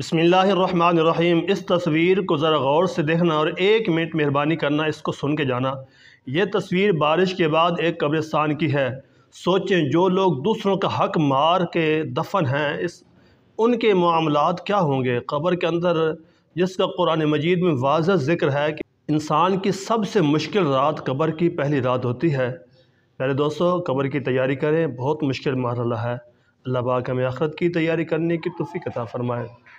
بسم اللہ الرحمن الرحیم اس تصویر کو ذرا غور سے دیکھنا اور ایک منٹ مہربانی کرنا اس کو سن کے جانا یہ تصویر بارش کے بعد ایک قبرستان کی ہے سوچیں جو لوگ دوسروں کا حق مار کے دفن ہیں اس ان کے معاملات کیا ہوں گے قبر کے اندر جس کا قرآن مجید میں واضح ذکر ہے کہ انسان کی سب سے مشکل رات قبر کی پہلی رات ہوتی ہے پہلے دوستو قبر کی تیاری کریں بہت مشکل مرحلہ ہے اللہ پاک ہمیں آخرت کی تیاری کرنے کی توفیق عطا فرمائے